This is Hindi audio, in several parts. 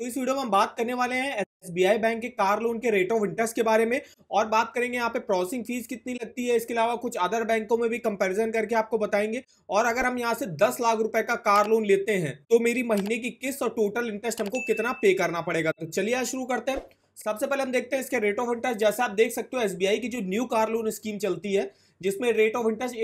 तो इस वीडियो में हम बात करने वाले हैं एस बैंक के कार लोन के रेट ऑफ इंटरेस्ट के बारे में और बात करेंगे यहाँ पे प्रोसेसिंग फीस कितनी लगती है इसके अलावा कुछ अदर बैंकों में भी कंपैरिजन करके आपको बताएंगे और अगर हम यहाँ से 10 लाख रुपए का कार लोन लेते हैं तो मेरी महीने की किस्त और टोटल इंटरेस्ट हमको कितना पे करना पड़ेगा तो चलिए शुरू करते हैं सबसे पहले हम देखते हैं इसके रेट ऑफ इंटरेस्ट जैसे आप देख सकते हो एस की जो न्यू कार लोन स्कीम चलती है जिसमें रेट ऑफ इंटरेस्ट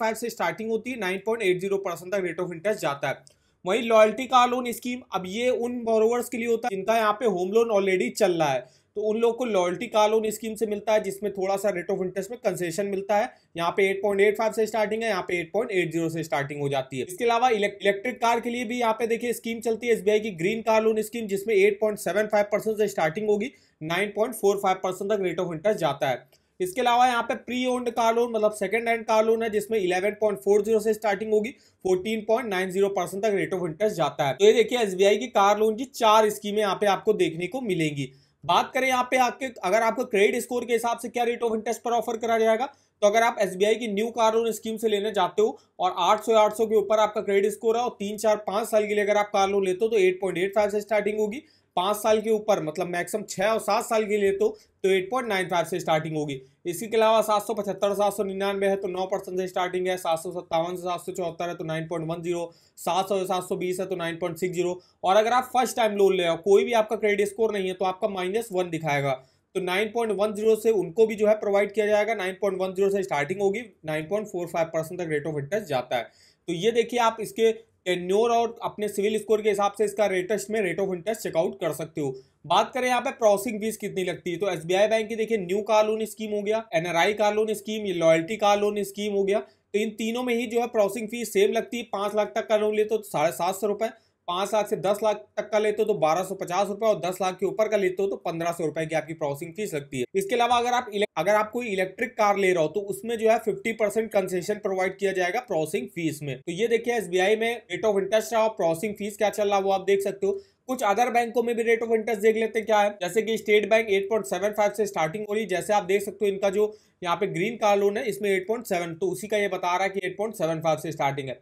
8.85 से स्टार्टिंग होती है 9.80 परसेंट तक रेट ऑफ इंटरेस्ट जाता है वही लॉयल्टी कार लोन स्कीम अब ये उन बोरोवर्स के लिए होता है जिनका यहाँ पे होम लोन ऑलरेडी चल रहा है तो उन लोगों को लॉयल्टी कार लोन स्कीम से मिलता है जिसमें थोड़ा सा रेट ऑफ इंटरेस्ट में कंसेशन मिलता है यहाँ पे 8.85 से स्टार्टिंग है यहाँ पे 8.80 से स्टार्टिंग हो जाती है इसके अलावा इलेक्ट्रिक कार के लिए भी यहाँ पे देखिए स्कीम चलती है एसबीआई की ग्रीन कार लोन स्कीम जिसमें एट परसेंट से स्टार्टिंग होगी नाइन परसेंट तक रेट ऑफ इंटरेस्ट जाता है इसके अलावा यहाँ पे प्री ओन्ड कार लोन मतलब सेकंड हैंड कार लोन है जिसमें 11.40 से स्टार्टिंग होगी 14.90 परसेंट तक रेट ऑफ इंटरेस्ट जाता है तो ये देखिए एसबीआई की कार लोन की चार स्कीमें यहाँ पे आपको देखने को मिलेंगी बात करें यहाँ पे आपके अगर आपको क्रेडिट स्कोर के हिसाब से क्या रेट ऑफ इंटरेस्ट पर ऑफर करा जाएगा तो अगर आप एस की न्यू कार लोन स्कीम से लेने जाते हो और 800 800 के ऊपर आपका क्रेडिट स्कोर है और तीन चार पांच साल के लिए अगर आप कार लोन लेते हो तो फाइव से स्टार्टिंग होगी पांच साल के ऊपर मतलब मैक्सिमम छः और सात साल के लिए तो तो एट पॉइंट नाइन फाइव से स्टार्टिंग होगी इसी के अलावा सात सौ पचहत्तर सात सौ निन्यानवे है तो नौ परसेंट से स्टार्टिंग है सात सौ सत्तावन से सात सौ चौहत्तर है तो नाइन पॉइंट वन जीरो सात सौ सात सौ बीस है तो नाइन पॉइंट सिक्स जीरो और अगर आप फर्स्ट टाइम लोन ले आओ कोई भी आपका क्रेडिट स्कोर नहीं है तो आपका माइनस वन दिखाएगा तो 9.10 से उनको भी जो है प्रोवाइड किया जाएगा 9.10 से स्टार्टिंग होगी 9.45 परसेंट तक रेट ऑफ इंटरेस्ट जाता है तो ये देखिए आप इसके टेन्योर और अपने सिविल स्कोर के हिसाब से इसका रेटेस्ट में रेट ऑफ इंटरेस्ट चेकआउट कर सकते हो बात करें यहाँ पे प्रोसेसिंग फीस कितनी लगती है तो एस बैंक की देखिए न्यू कार लोन स्कीम हो गया एनआरआई कार लोन स्कीम ये लॉयल्टी कार लोन स्कीम हो गया तो इन तीनों में ही जो है प्रोसेसिंग फीस सेम लगती है पाँच लाख तक का लोन ले तो साढ़े सात सौ रुपये पांच लाख से दस लाख तक का लेते हो तो बारह सौ पचास रुपए और दस लाख के ऊपर का लेते हो तो पंद्रह सौ रुपए की आपकी प्रोसेसिंग फीस लगती है इसके अलावा अगर आप अगर आप कोई इलेक्ट्रिक कार ले रहे हो तो उसमें जो है फिफ्टी परसेंट कंसेशन प्रोवाइड किया जाएगा प्रोसेसिंग फीस में तो ये देखिए एस में रेट ऑफ इंटरेस्ट और प्रोसेसिंग फीस क्या चल रहा है वो आप देख सकते हो कुछ अदर बैंकों में भी रेट ऑफ इंटरेस्ट देख लेते हैं क्या है जैसे कि स्टेट बैंक 8.75 से स्टार्टिंग हो रही जैसे आप देख सकते हो इनका जो यहाँ पे ग्रीन कार लोन है इसमें 8.7 तो उसी का ये बता रहा है कि 8.75 से स्टार्टिंग है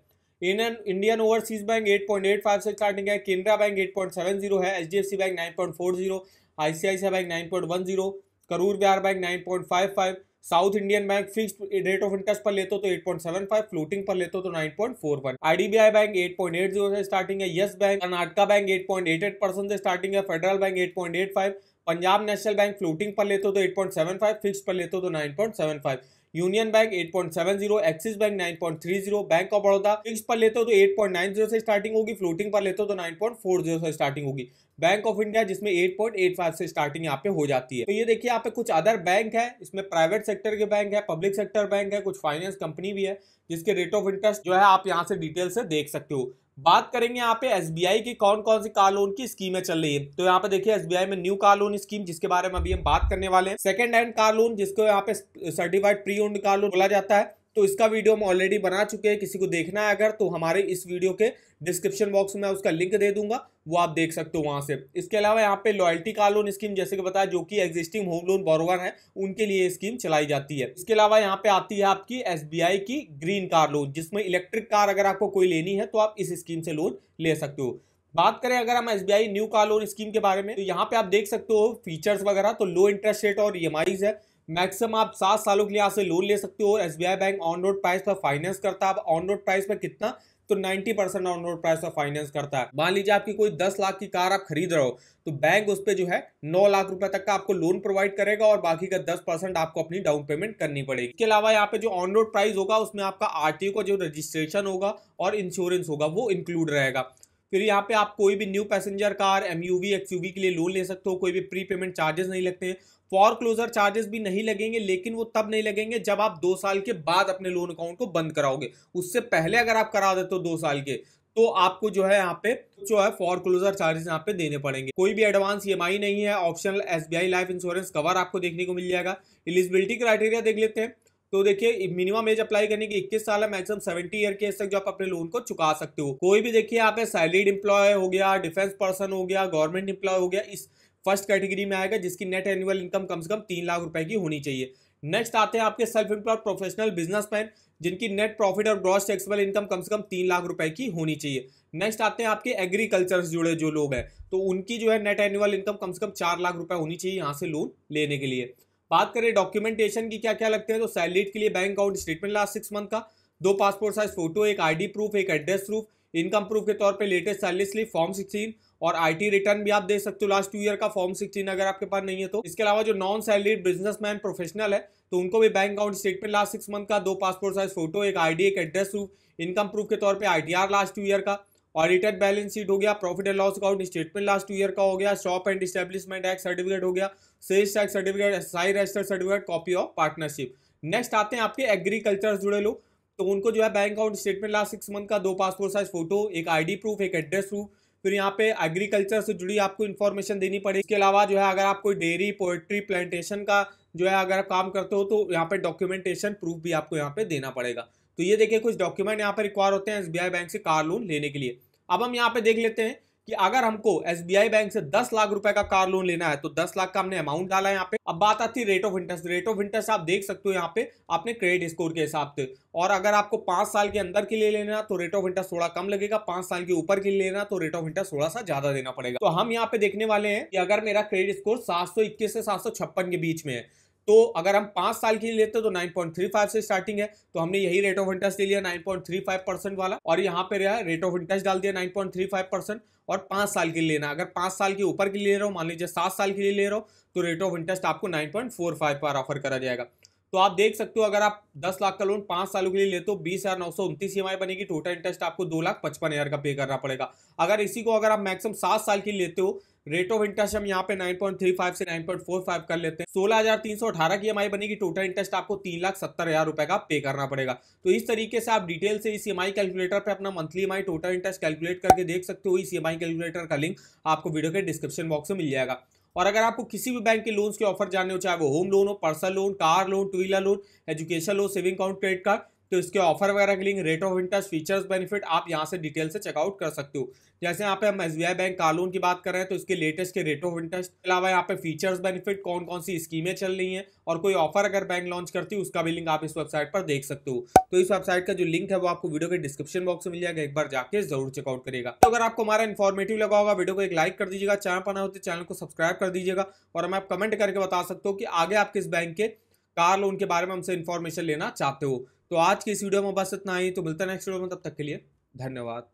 इंडियन इंडियन ओवरसीज बैंक 8.85 से स्टार्टिंग है केनरा बैंक 8.70 है सी बैंक 9.40 सी बैंक 9.10 करूर बिहार bank 9.55 south Indian bank fix rate of interest पर लेते हो तो 8.75 फ्लोटिंग पर लेते हो तो 9.41 आईडीबीआई बैंक 8.80 से स्टार्टिंग है yes bank Karnataka bank 8.88 percent से स्टार्टिंग है federal bank 8.85 Punjab national bank floating पर लेते हो तो 8.75 फिक्स पर लेते हो तो 9.75 union bank 8.70 axis bank 9.30 bank of Baroda fix पर लेते हो तो 8.90 से स्टार्टिंग होगी फ्लोटिंग पर लेते हो तो 9.40 से स्टार्टिंग होगी बैंक ऑफ इंडिया जिसमें 8.85 से स्टार्टिंग यहाँ पे हो जाती है तो ये देखिए यहाँ पे कुछ अदर बैंक है इसमें प्राइवेट सेक्टर के बैंक है पब्लिक सेक्टर बैंक है कुछ फाइनेंस कंपनी भी है जिसके रेट ऑफ इंटरेस्ट जो है आप यहाँ से डिटेल से देख सकते हो बात करेंगे यहाँ पे एस की कौन कौन सी कार लोन की स्कीमें चल रही है तो यहाँ पे देखिए एस में न्यू कार लोन स्कीम जिसके बारे में अभी हम बात करने वाले हैं सेकंड हैंड कार लोन जिसको यहाँ पे certified pre owned car loan बोला जाता है तो इसका वीडियो हम ऑलरेडी बना चुके हैं किसी को देखना है अगर तो हमारे इस वीडियो के डिस्क्रिप्शन बॉक्स में उसका लिंक दे दूंगा वो आप देख सकते हो वहाँ से इसके अलावा यहाँ पे लॉयल्टी कार लोन स्कीम जैसे कि बताया जो कि एग्जिस्टिंग होम लोन बोरोवर है उनके लिए स्कीम चलाई जाती है इसके अलावा यहाँ पे आती है आपकी एस की ग्रीन कार लोन जिसमें इलेक्ट्रिक कार अगर आपको कोई लेनी है तो आप इस स्कीम से लोन ले सकते हो बात करें अगर हम S new car loan scheme के बारे में तो यहाँ पे आप देख सकते हो फीचर्स वगैरह तो लो इंटरेस्ट रेट और ई e है मैक्सिमम आप सात सालों के लिए से लोन ले सकते हो और S bank on road price पर फाइनेंस करता है ऑन रोड प्राइस पर कितना तो 90 परसेंट ऑन रोड प्राइस पर फाइनेंस करता है मान लीजिए आपकी कोई 10 लाख की कार आप खरीद रहे हो तो बैंक उस पर जो है 9 लाख रुपए तक का आपको लोन प्रोवाइड करेगा और बाकी का 10 परसेंट आपको अपनी डाउन पेमेंट करनी पड़ेगी इसके अलावा यहाँ पे जो ऑन रोड प्राइस होगा उसमें आपका आरटीओ का जो रजिस्ट्रेशन होगा और इंश्योरेंस होगा वो इंक्लूड रहेगा फिर यहाँ पे आप कोई भी new passenger car M U के लिए लोन ले सकते हो कोई भी प्री पेमेंट चार्जेस नहीं लगते हैं फॉर क्लोजर चार्जेस भी नहीं लगेंगे लेकिन वो तब नहीं लगेंगे जब आप दो साल के बाद अपने लोन अकाउंट को बंद कराओगे उससे पहले अगर आप करा देते हो दो साल के तो आपको जो है यहाँ पे जो है फॉर क्लोजर चार्जेस यहाँ पे देने पड़ेंगे कोई भी एडवांस ई e नहीं है optional S life insurance cover आपको देखने को मिल जाएगा एलिजिबिलिटी क्राइटेरिया देख लेते हैं तो देखिए मिनिमम एज अप्लाई करने की 21 साल है मैक्सिमम 70 ईयर के तक जो आप अपने लोन को चुका सकते हो कोई भी देखिए यहाँ पे सैलरीड इंप्लॉय हो गया डिफेंस पर्सन हो गया गवर्नमेंट इंप्लॉय हो गया इस फर्स्ट कैटेगरी में आएगा जिसकी नेट एनुअल इनकम कम से कम तीन लाख रुपए की होनी चाहिए नेक्स्ट आते हैं आपके सेल्फ एम्प्लॉयड प्रोफेशनल बिजनेसमैन जिनकी नेट प्रॉफिट और ग्रॉस टैक्सेबल इनकम कम से कम तीन लाख रुपए की होनी चाहिए नेक्स्ट आते हैं आपके एग्रीकल्चर से जुड़े जो लोग हैं तो उनकी जो है नेट एनुअल इनकम कम से कम चार लाख रुपए होनी चाहिए यहाँ से लोन लेने के लिए बात करें डॉक्यूमेंटेशन की क्या क्या लगते हैं तो सैलरीड के लिए bank account statement last six month का दो पासपोर्ट साइज फोटो एक आईडी प्रूफ एक एड्रेस प्रूफ इनकम प्रूफ के तौर पे latest salary slip form sixteen और आईटी रिटर्न भी आप दे सकते हो लास्ट टू ईयर का फॉर्म सिक्सटीन अगर आपके पास नहीं है तो इसके अलावा जो नॉन सैलरीड बिजनेसमैन प्रोफेशनल है तो उनको भी bank account statement last six month का दो पासपोर्ट साइज फोटो एक आईडी एक एड्रेस प्रूफ इनकम प्रूफ के तौर पर आई लास्ट टू ईयर का ऑडिटेड बैलेंस शीट हो गया profit and loss account statement last year का हो गया shop and establishment act certificate हो गया सेल्स टैक्स सर्टिफिकेट साई register certificate copy of partnership next आते हैं आपके एग्रीकल्चर जुड़े लोग तो उनको जो है bank account statement last six month का दो पासपोर्ट साइज फोटो एक आईडी प्रूफ एक एड्रेस प्रूफ फिर यहाँ पे एग्रीकल्चर से जुड़ी आपको इन्फॉर्मेशन देनी पड़ेगी इसके अलावा जो है अगर आप कोई डेयरी पोल्ट्री प्लांटेशन का जो है अगर आप काम करते हो तो यहाँ पे डॉक्यूमेंटेशन प्रूफ भी आपको यहाँ पे देना पड़ेगा तो ये देखिए कुछ डॉक्यूमेंट यहाँ पर रिक्वायर होते हैं एस बैंक से कार लोन लेने के लिए अब हम यहाँ पे देख लेते हैं कि अगर हमको एस बैंक से दस लाख रुपए का कार लोन लेना है तो दस लाख का हमने अमाउंट डाला है यहाँ पे अब बात आती है rate of interest rate of interest आप देख सकते हो यहाँ पे अपने क्रेडिट स्कोर के हिसाब से और अगर आपको पांच साल के अंदर के लिए लेना तो रेट ऑफ इंटरेस्ट थोड़ा कम लगेगा पांच साल के ऊपर के लिए लेना तो रेट ऑफ इंटरेस्ट थोड़ा सा ज्यादा देना पड़ेगा तो हम यहाँ पे देखने वाले हैं कि अगर मेरा क्रेडिट स्कोर सात से सात के बीच में है तो अगर हम पांच साल के लिए लेते तो 9.35 से स्टार्टिंग है तो हमने यही रेट ऑफ इंटरेस्ट ले लिया 9.35 परसेंट वाला और यहाँ पे रहा रेट ऑफ इंटरेस्ट डाल दिया 9.35 परसेंट और पांच साल के लिए लेना अगर पांच साल के ऊपर के लिए ले रहा हूँ मान लीजिए सात साल के लिए ले रहा हूँ तो रेट ऑफ इंटरेस्ट आपको फाइव पर ऑफर करा जाएगा तो आप देख सकते हो अगर आप 10 लाख का लोन पांच सालों के लिए लेते हो बीस हजार नौ सौ उनतीस ई e बनेगी टोटल इंटरेस्ट आपको दो लाख पचपन हजार का पे करना पड़ेगा अगर इसी को अगर आप मैक्सिमम सात साल के लिए लेते हो रेट ऑफ इंटरेस्ट हम यहाँ पे 9.35 से 9.45 कर लेते हैं सोलह हजार तीन सौ अठारह की ई e बनेगी टोटल इंटरेस्ट आपको तीन लाख सत्तर हजार रुपए का पे करना पड़ेगा तो इस तरीके से आप डिटेल से इस ई e कैलकुलेटर पे अपना मंथली ई टोटल इंटरेस्ट कैलकुलेट करके देख सकते हो इस ई कैलकुलेटर का लिंक आपको वीडियो के डिस्क्रिप्शन बॉक्स में मिल जाएगा और अगर आपको किसी भी बैंक के लोन्स के ऑफर जानने हो चाहे वो होम लोन हो personal loan car loan two wheeler loan education loan saving account credit card तो इसके ऑफर वगैरह के link rate of interest features benefit आप यहाँ से डिटेल से चेकआउट कर सकते हो जैसे यहाँ पे हम एस बैंक कार लोन की बात कर रहे हैं तो इसके लेटेस्ट के रेट ऑफ इंटरेस्ट के अलावा यहाँ पे फीचर्स बेनिफिट कौन कौन सी स्कीमें चल रही हैं और कोई ऑफर अगर बैंक लॉन्च करती है उसका भी लिंक आप इस वेबसाइट पर देख सकते हो तो इस वेबसाइट का जो लिंक है वो आपको वीडियो के डिस्क्रिप्शन बॉक्स में मिल जाएगा एक बार जाकर जरूर चेकआउट करेगा तो अगर आपको हमारा इन्फॉर्मेटिव लगा होगा वीडियो को एक लाइक कर दीजिएगा चैनल पर ना हो तो चैनल को सब्सक्राइब कर दीजिएगा और हमें आप कमेंट करके बता सकते हो कि आगे आप किस बैंक के कार लोन के बारे में हमसे इन्फॉर्मेशन लेना चाहते हो तो आज की इस वीडियो में बस इतना ही तो मिलता है नेक्स्ट वीडियो में तब तक के लिए धन्यवाद